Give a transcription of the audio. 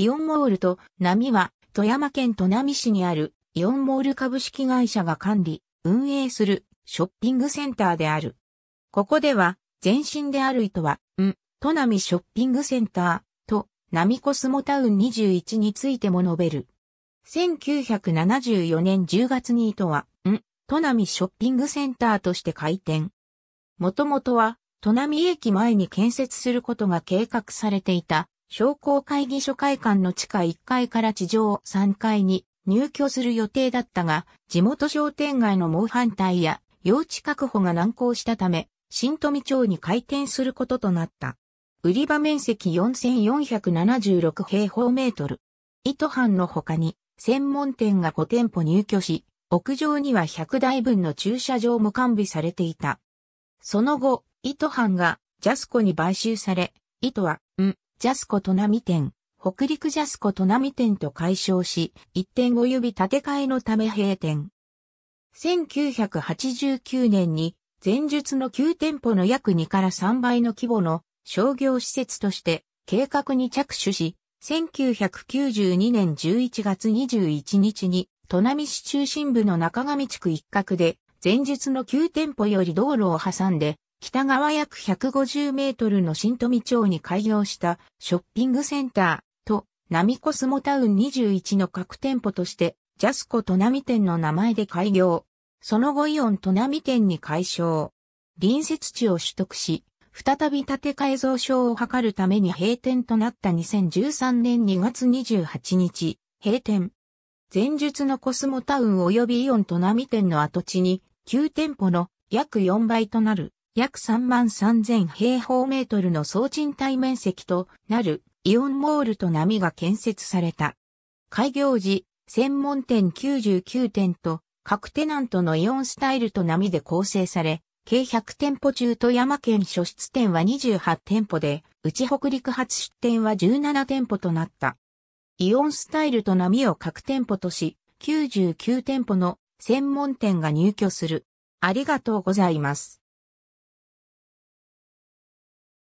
イオンモールと波は富山県砺波市にあるイオンモール株式会社が管理、運営するショッピングセンターである。ここでは前身である糸は、ん、砺波ショッピングセンターと波コスモタウン21についても述べる。1974年10月に糸は、ん、砺波ショッピングセンターとして開店。もともとは、砺波駅前に建設することが計画されていた商工会議所会館の地下1階から地上3階に入居する予定だったが、地元商店街の猛反対や用地確保が難航したため、新富町に開店することとなった。売り場面積4476平方メートル。糸藩の他に専門店が5店舗入居し、屋上には100台分の駐車場も完備されていた。その後、糸藩がジャスコに買収され、糸は、ん、ジャスコ都並店、北陸ジャスコ都並店と解消し、1.5指建て替えのため閉店。1989年に前述の9店舗の約2から3倍の規模の商業施設として計画に着手し、1992年11月21日に、都並市中心部の中上地区一角で、前述の9店舗より道路を挟んで、北側約150メートルの新富町に開業したショッピングセンターとナミコスモタウン21の各店舗としてジャスコトナミ店の名前で開業。その後イオントナミ店に解消。隣接地を取得し、再び建て替え増床を図るために閉店となった2013年2月28日、閉店。前述のコスモタウン及びイオントナミ店の跡地に9店舗の約4倍となる約3万3000平方メートルの総賃貸面積となるイオンモールと波が建設された。開業時、専門店99店と各テナントのイオンスタイルと波で構成され、計100店舗中富山県初出店は28店舗で、内北陸初出店は17店舗となった。イオンスタイルと波を各店舗とし、99店舗の専門店が入居する。ありがとうございます。